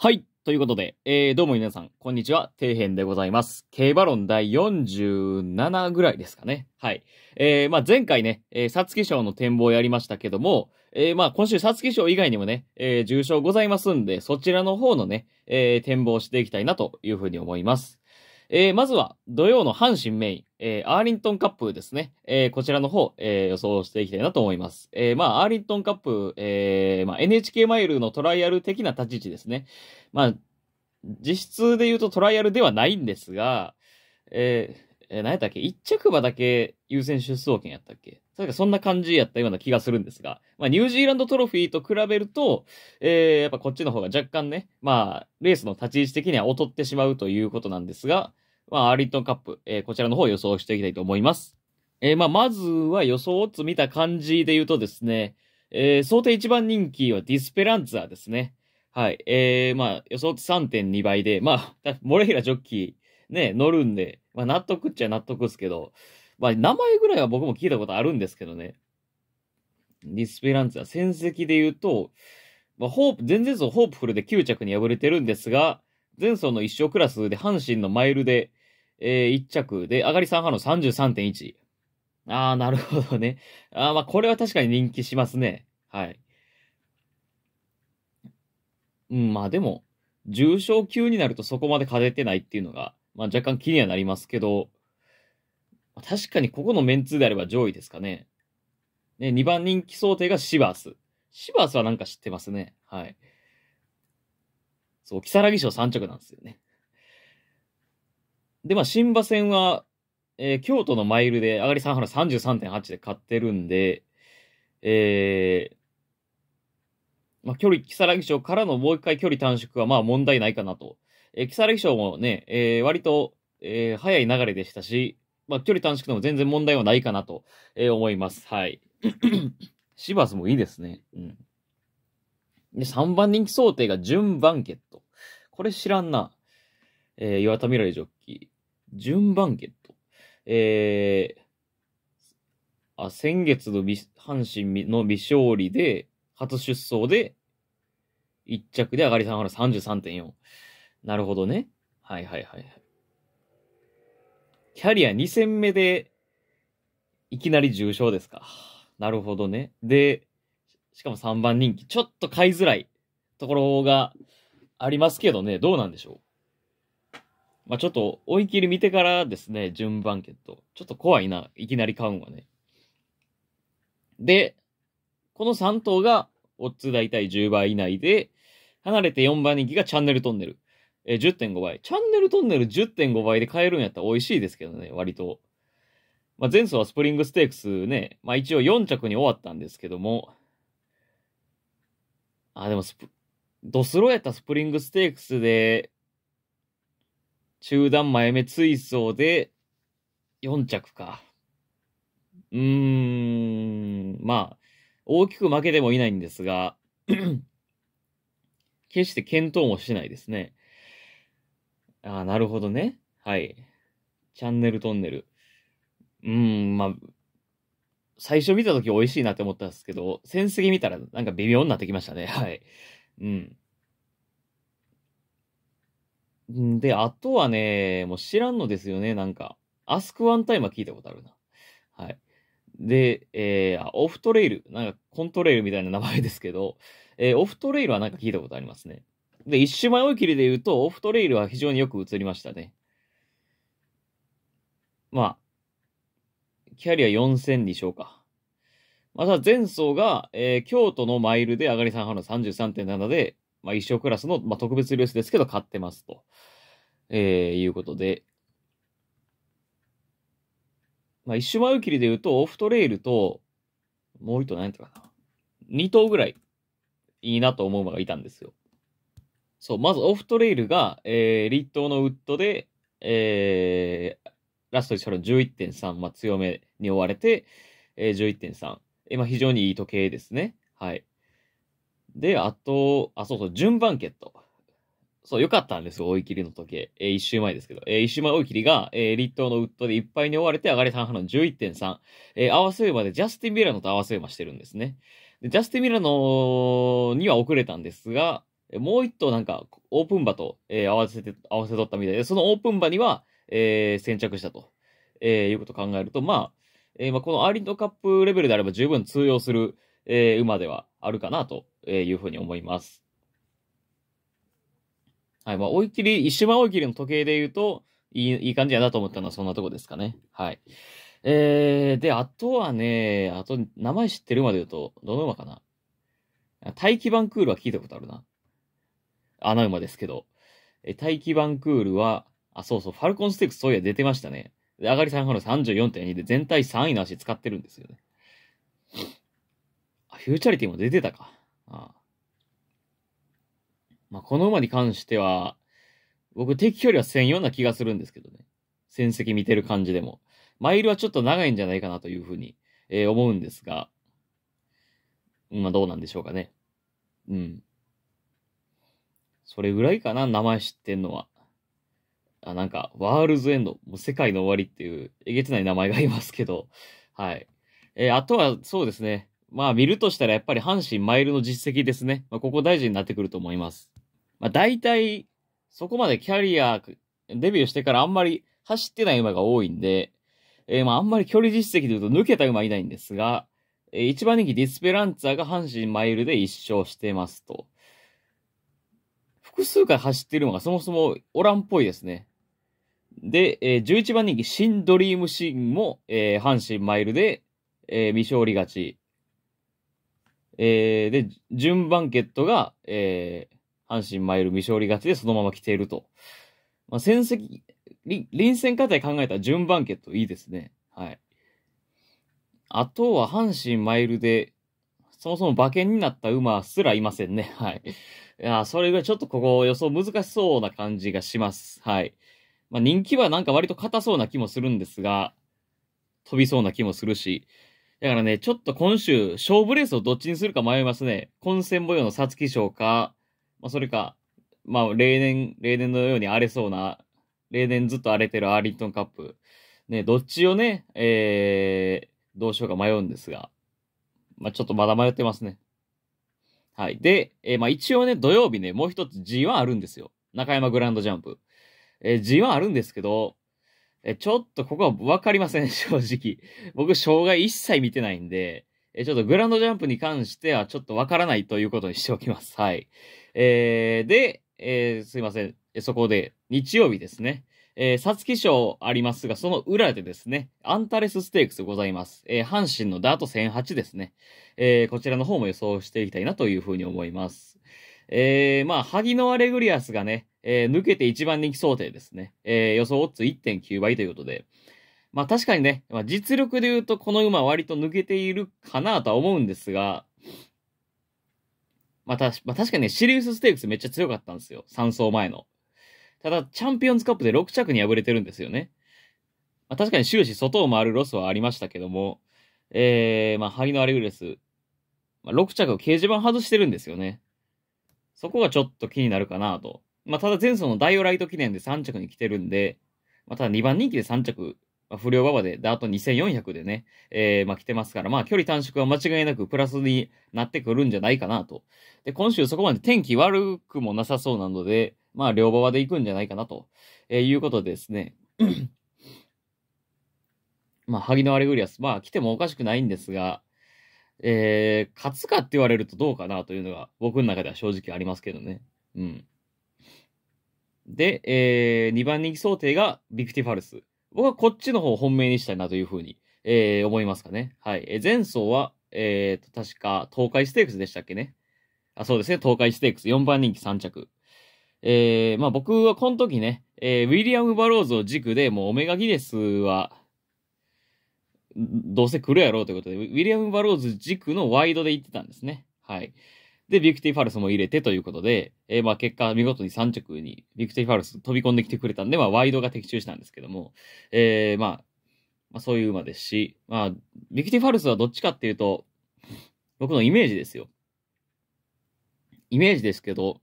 はい。ということで、えー、どうも皆さん、こんにちは。底辺でございます。競馬論第47ぐらいですかね。はい。えー、まあ、前回ね、えー、サツキ賞の展望をやりましたけども、えー、まあ、今週サツキ賞以外にもね、えー、重賞ございますんで、そちらの方のね、えー、展望をしていきたいなというふうに思います。えー、まずは土曜の阪神メイン、えー、アーリントンカップですね。えー、こちらの方、えー、予想していきたいなと思います。えー、まあ、アーリントンカップ、えー、まあ、NHK マイルのトライアル的な立ち位置ですね。まあ、実質で言うとトライアルではないんですが、えー、えー、何やったっけ一着馬だけ優先出走権やったっけそんな感じやったような気がするんですが、まあ、ニュージーランドトロフィーと比べると、えー、やっぱこっちの方が若干ね、まあ、レースの立ち位置的には劣ってしまうということなんですが、まあ、アーリントンカップ、えー、こちらの方を予想していきたいと思います。えー、まあ、まずは予想を見た感じで言うとですね、えー、想定一番人気はディスペランツァーですね。はい。えー、まあ、予想値3.2倍で、まあ、モレヒラジョッキー、ね、乗るんで、まあ、納得っちゃ納得ですけど、まあ、名前ぐらいは僕も聞いたことあるんですけどね。ディスペランツァー、戦績で言うと、まあ、ホープ、前々走ホープフルで9着に敗れてるんですが、前走の1勝クラスで阪神のマイルで、えー、1着で、上がり3波の33.1。ああ、なるほどね。ああ、まあ、これは確かに人気しますね。はい。うん、まあでも、重症級になるとそこまで風てないっていうのが、まあ若干気にはなりますけど、確かにここのメンツであれば上位ですかね。ね、2番人気想定がシバース。シバースはなんか知ってますね。はい。そう、木更木賞3着なんですよね。で、まあ、新馬戦は、えー、京都のマイルで上がり3原33.8で勝ってるんで、えー、まあ、距離、木更木賞からのもう一回距離短縮はまあ問題ないかなと。えー、木更木賞もね、えー、割と、えー、早い流れでしたし、まあ、距離短縮でも全然問題はないかなと、えー、思います。はい。シバスもいいですね。うん。で、3番人気想定が順番ケット。これ知らんな。えー、岩田未来ジョッキー、順番ゲット、えー、あ、先月の阪神の未勝利で、初出走で、1着で上がり3ら33.4。なるほどね。はいはいはい。キャリア2戦目で、いきなり重賞ですか。なるほどね。で、しかも3番人気。ちょっと買いづらいところがありますけどね、どうなんでしょうまあ、ちょっと追い切り見てからですね、順番決闘。ちょっと怖いな、いきなり買うんはね。で、この3頭が、オッズ大体10倍以内で、離れて4番人気がチャンネルトンネル。え10.5倍。チャンネルトンネル10.5倍で買えるんやったら美味しいですけどね、割と。まあ、前走はスプリングステークスね、まあ、一応4着に終わったんですけども、あ、でもスプ、ドスロやったスプリングステークスで中段前目追走で4着か。うーん、まあ、大きく負けてもいないんですが、決して検討もしないですね。ああ、なるほどね。はい。チャンネルトンネル。うーん、まあ、最初見たとき美味しいなって思ったんですけど、戦績見たらなんか微妙になってきましたね。はい。うん。で、あとはね、もう知らんのですよね、なんか。アスクワンタイマー聞いたことあるな。はい。で、えー、オフトレイル、なんかコントレイルみたいな名前ですけど、えー、オフトレイルはなんか聞いたことありますね。で、一周前追い切りで言うと、オフトレイルは非常によく映りましたね。まあ、キャリア4000でしょうか。また、前走が、えー、京都のマイルで上がり3半の33.7で、まあ、一生クラスの、まあ、特別レースですけど買ってますと、えー、いうことで、まあ、一周前切りで言うと、オフトレイルと、もう一頭何てっかな。二頭ぐらい、いいなと思う馬がいたんですよ。そう、まずオフトレイルが、えー、立冬のウッドで、えー、ラスト1から11.3、まあ、強めに追われて、えー、11.3。えー、まあ、非常にいい時計ですね。はい。で、あと、あ、そうそう、順番決と。そう、よかったんですよ、追い切りの時計。えー、一周前ですけど。えー、一周前追い切りが、えー、立東のウッドでいっぱいに追われて、上がり3波の11.3。えー、合わせ馬でジャスティン・ミラノと合わせ馬してるんですね。で、ジャスティン・ミラノには遅れたんですが、もう一頭なんか、オープン馬と、えー、合わせて、合わせ取ったみたいで、そのオープン馬には、えー、先着したと、えー、いうことを考えると、まあ、えー、まあ、このアーリントカップレベルであれば十分通用する、えー、馬ではあるかなというふうに思います。はい。まあ、追い切り、一周回追い切りの時計で言うと、いい、いい感じやなと思ったのはそんなとこですかね。はい。えー、で、あとはね、あと、名前知ってるまで言うと、どの馬かな大気バンクールは聞いたことあるな。穴馬ですけど。え、大気バンクールは、あ、そうそう、ファルコンステークスそういや出てましたね。で、上がり3分の34.2で全体3位の足使ってるんですよね。フューチャリティも出てたか。ああまあ、この馬に関しては、僕、敵距離は1000ような気がするんですけどね。戦績見てる感じでも。マイルはちょっと長いんじゃないかなというふうに、えー、思うんですが、まあ、どうなんでしょうかね。うん。それぐらいかな、名前知ってんのは。あ、なんか、ワールズエンド、もう世界の終わりっていう、えげつない名前がいますけど、はい。えー、あとは、そうですね。まあ見るとしたらやっぱり阪神マイルの実績ですね。まあ、ここ大事になってくると思います。まあ大体、そこまでキャリア、デビューしてからあんまり走ってない馬が多いんで、えー、まああんまり距離実績で言うと抜けた馬いないんですが、えー、1番人気ディスペランツァが阪神マイルで一勝してますと。複数回走ってるのがそもそもおらんっぽいですね。で、えー、11番人気シンドリームシーンも、えー、阪神マイルで、えー、未勝利勝ち。えー、で、順番ゲケットが、えー、阪神マイル未勝利勝ちでそのまま来ていると。まあ、戦績、臨戦課題考えたら順番ケットいいですね。はい。あとは阪神マイルで、そもそも馬券になった馬すらいませんね。はい。いや、それがちょっとここ予想難しそうな感じがします。はい。まあ、人気はなんか割と硬そうな気もするんですが、飛びそうな気もするし、だからね、ちょっと今週、勝負レースをどっちにするか迷いますね。混戦模様の皐月賞か、まあ、それか、まあ、例年、例年のように荒れそうな、例年ずっと荒れてるアーリントンカップ。ね、どっちをね、えー、どうしようか迷うんですが、まあ、ちょっとまだ迷ってますね。はい。で、えー、まあ、一応ね、土曜日ね、もう一つ G1 あるんですよ。中山グランドジャンプ。えー、G1 あるんですけど、え、ちょっとここはわかりません、正直。僕、障害一切見てないんで、え、ちょっとグランドジャンプに関してはちょっとわからないということにしておきます。はい。えー、で、えー、すいません。そこで、日曜日ですね。えー、サツキ賞ありますが、その裏でですね、アンタレスステークスございます。えー、阪神のダート1008ですね。えー、こちらの方も予想していきたいなというふうに思います。えー、まあ、萩野アレグリアスがね、えー、抜けて一番人気想定ですね。えー、予想オッズ1.9倍ということで。まあ確かにね、まあ、実力で言うとこの馬は割と抜けているかなとは思うんですが、まあた、まあ、確かにね、シリウスステークスめっちゃ強かったんですよ。3走前の。ただ、チャンピオンズカップで6着に敗れてるんですよね。まあ、確かに終始外を回るロスはありましたけども、えー、まあ、ハリノアリウレス、まあ、6着を掲示板外してるんですよね。そこがちょっと気になるかなと。まあ、ただ前走のダイオライト記念で3着に来てるんで、まあ、ただ2番人気で3着、まあ、不良馬場で、で、あと2400でね、えー、まあ、来てますから、まあ、距離短縮は間違いなくプラスになってくるんじゃないかなと。で、今週そこまで天気悪くもなさそうなので、まあ、両馬場で行くんじゃないかなと、えー、いうことでですね。まあ、萩野アレグリアス、まあ、来てもおかしくないんですが、えー、勝つかって言われるとどうかなというのが僕の中では正直ありますけどね。うん。で、えー、2番人気想定がビクティファルス。僕はこっちの方を本命にしたいなというふうに、えー、思いますかね。はい。えー、前走は、えー、と、確か、東海ステークスでしたっけね。あ、そうですね。東海ステークス4番人気3着。えー、まあ僕はこの時ね、えー、ウィリアム・バローズを軸で、もうオメガギネスは、どうせ来るやろうということで、ウィリアム・バローズ軸のワイドで行ってたんですね。はい。で、ビクティファルスも入れてということで、えー、まあ結果、見事に3着にビクティファルス飛び込んできてくれたんで、まあワイドが的中したんですけども、えー、まあ、まあそういう馬ですし、まあ、ビクティファルスはどっちかっていうと、僕のイメージですよ。イメージですけど、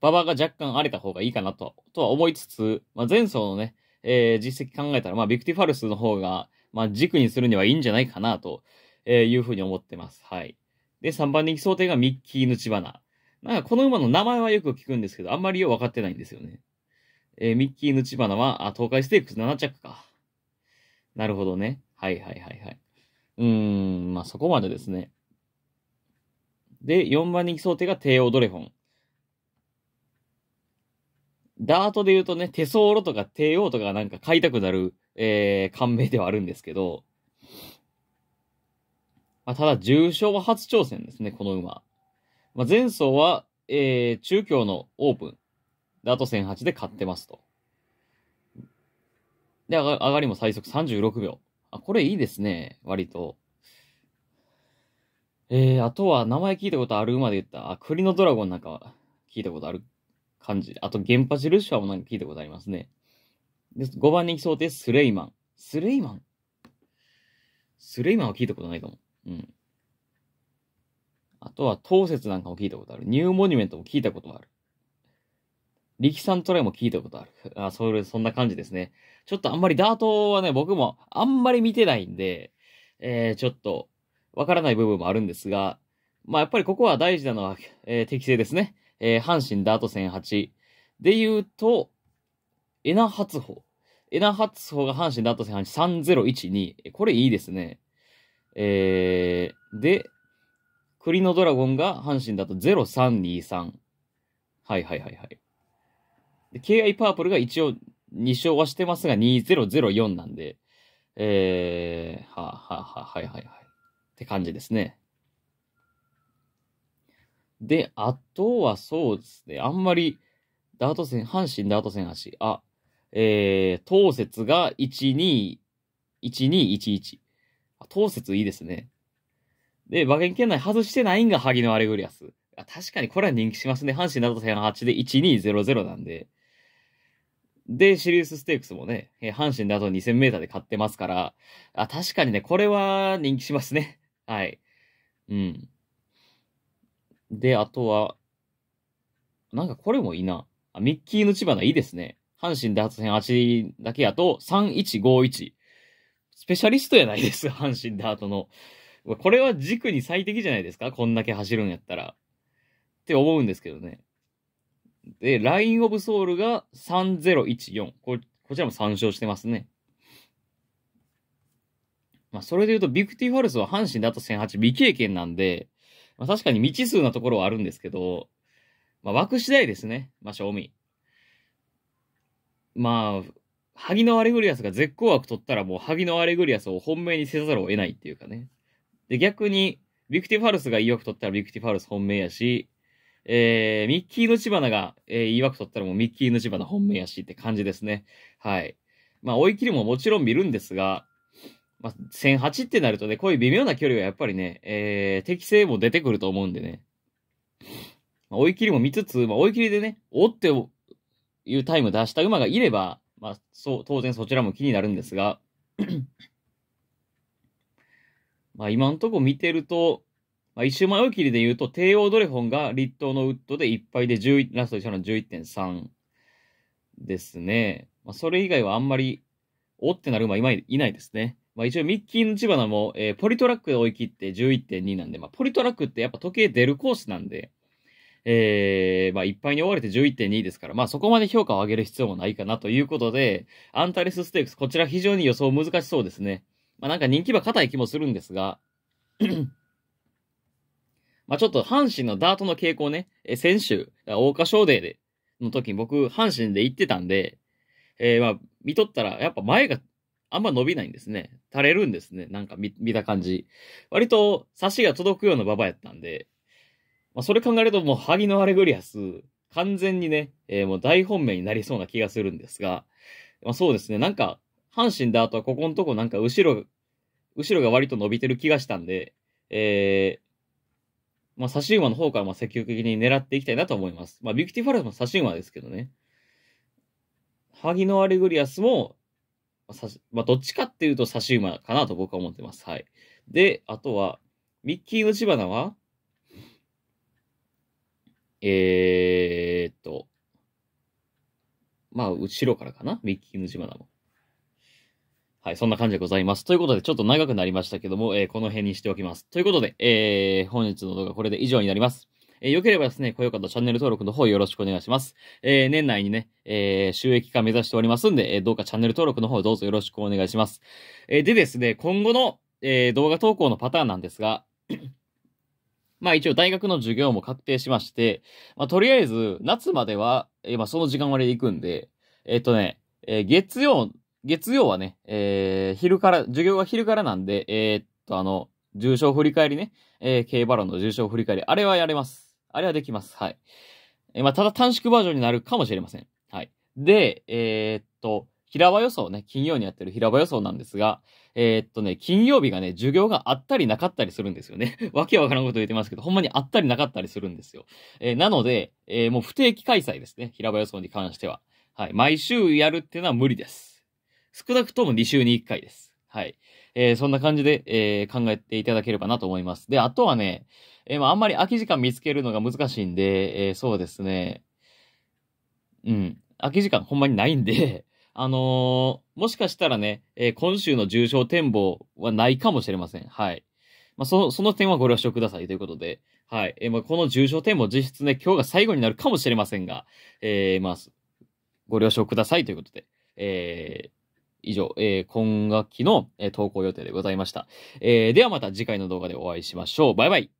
馬場が若干荒れた方がいいかなととは思いつつ、まあ、前走のね、えー、実績考えたら、まあ、ビクティファルスの方が、まあ、軸にするにはいいんじゃないかなというふうに思ってます。はい。で、3番人気想定がミッキーヌチバナ。なんかこの馬の名前はよく聞くんですけど、あんまりよくわかってないんですよね。えー、ミッキーヌチバナは、あ、東海ステークス7着か。なるほどね。はいはいはいはい。うーん、まあそこまでですね。で、4番人気想定が帝王ドレフォン。ダートで言うとね、テソーロとか帝王とかなんか買いたくなる、えー、感銘ではあるんですけど、あ、ただ、重賞は初挑戦ですね、この馬。まあ、前走は、えー、中京のオープン。で、あと1008で勝ってますと。で、上がりも最速36秒。あ、これいいですね、割と。えー、あとは名前聞いたことある馬で言った、あ、栗のドラゴンなんか聞いたことある感じ。あと、原発ルシャーもなんか聞いたことありますね。で、5番人気想定、スレイマン。スレイマンスレイマンは聞いたことないかも。うん。あとは、当節なんかも聞いたことある。ニューモニュメントも聞いたことある。力さんトライも聞いたことある。あ、それ、そんな感じですね。ちょっとあんまりダートはね、僕もあんまり見てないんで、えー、ちょっと、わからない部分もあるんですが、まあ、やっぱりここは大事なのは、えー、適正ですね。えー、阪神ダート戦8。で言うと、エナ発砲。エナ発砲が阪神ダート戦83012。これいいですね。えー、で、栗のドラゴンが阪神だと0323。はいはいはいはい。で、KI パープルが一応2勝はしてますが2004なんで、えー、はあ、はあははいはいはい。って感じですね。で、あとはそうですね。あんまり、ダート戦、阪神ダート戦足。あ、えー、当節が12、1211。当節いいですね。で、馬券圏内外してないんが萩のアレグリアス。確かにこれは人気しますね。阪神だと18で1200なんで。で、シリウスステークスもね、え阪神だと2000メーターで買ってますから、あ、確かにね、これは人気しますね。はい。うん。で、あとは、なんかこれもいいな。あミッキーの千葉のいいですね。阪神ダーツ戦8だけやと3151。スペシャリストやないですか、阪神ダートの。これは軸に最適じゃないですかこんだけ走るんやったら。って思うんですけどね。で、ラインオブソウルが3014。ここちらも参照してますね。まあ、それで言うと、ビクティファルスは阪神だと1008未経験なんで、まあ、確かに未知数なところはあるんですけど、まあ、枠次第ですね。まあ、賞味。まあ、萩のアレグリアスが絶好枠取ったらもう萩のアレグリアスを本命にせざるを得ないっていうかね。で、逆に、ビクティファルスがいい枠取ったらビクティファルス本命やし、えー、ミッキーの千葉が、えー、いい枠取ったらもうミッキーの千葉本命やしって感じですね。はい。まあ、追い切りももちろん見るんですが、まあ、1008ってなるとね、こういう微妙な距離はやっぱりね、えー、適性も出てくると思うんでね。まあ、追い切りも見つつ、まあ、追い切りでね、追っていうタイム出した馬がいれば、まあ、そう当然そちらも気になるんですが まあ今のとこ見てると、まあ、一周前切りで言うと、帝王ドレフォンが立冬のウッドでいっぱいで11、ラスト1の11.3ですね。まあ、それ以外はあんまり、おってなる馬今いないですね。まあ、一応ミッキーの千葉も、えー、ポリトラックで追い切って11.2なんで、まあ、ポリトラックってやっぱ時計出るコースなんで、えー、まあ、いっぱいに追われて11.2ですから、まあ、そこまで評価を上げる必要もないかなということで、アンタレスステークス、こちら非常に予想難しそうですね。まあ、なんか人気は硬い気もするんですが、まあ、ちょっと阪神のダートの傾向ね、え先週、大花賞デーで、の時に僕、阪神で行ってたんで、えー、まあ、見とったら、やっぱ前があんま伸びないんですね。垂れるんですね。なんか見、見た感じ。割と、差しが届くような馬場やったんで、まあ、それ考えるともう萩のアレグリアス、完全にね、えー、もう大本命になりそうな気がするんですが、まあ、そうですね、なんか、阪神であとはここのとこなんか後ろ、後ろが割と伸びてる気がしたんで、えー、まあ、指し馬の方からま積極的に狙っていきたいなと思います。まあ、ビクティファラスも指し馬ですけどね。萩のアレグリアスも、まあ、どっちかっていうと差し馬かなと僕は思ってます。はい。で、あとは、ミッキーの千葉は、えー、っと、まあ、後ろからかなミッキーの島マナも。はい、そんな感じでございます。ということで、ちょっと長くなりましたけども、えー、この辺にしておきます。ということで、えー、本日の動画これで以上になります。えー、よければですね、高評価とチャンネル登録の方よろしくお願いします。えー、年内にね、えー、収益化目指しておりますんで、えー、どうかチャンネル登録の方どうぞよろしくお願いします。えー、でですね、今後の、えー、動画投稿のパターンなんですが、まあ一応大学の授業も確定しまして、まあとりあえず夏までは、えまあその時間割で行くんで、えっ、ー、とね、えー、月曜、月曜はね、えー、昼から、授業が昼からなんで、えー、っとあの、重症振り返りね、えー、K バロンの重症振り返り、あれはやれます。あれはできます。はい。えまあただ短縮バージョンになるかもしれません。はい。で、えっと、平場予想ね、金曜にやってる平場予想なんですが、えー、っとね、金曜日がね、授業があったりなかったりするんですよね。わけわからんこと言ってますけど、ほんまにあったりなかったりするんですよ。えー、なので、えー、もう不定期開催ですね。平場予想に関しては。はい。毎週やるっていうのは無理です。少なくとも2週に1回です。はい。えー、そんな感じで、えー、考えていただければなと思います。で、あとはね、えー、まあ、あんまり空き時間見つけるのが難しいんで、えー、そうですね。うん。空き時間ほんまにないんであのー、もしかしたらね、えー、今週の重症展望はないかもしれません。はい。まあ、その、その点はご了承くださいということで、はい。えー、まあ、この重症展望実質ね、今日が最後になるかもしれませんが、えー、まあ、ご了承くださいということで、えー、以上、えー、今学期の、えー、投稿予定でございました。えー、ではまた次回の動画でお会いしましょう。バイバイ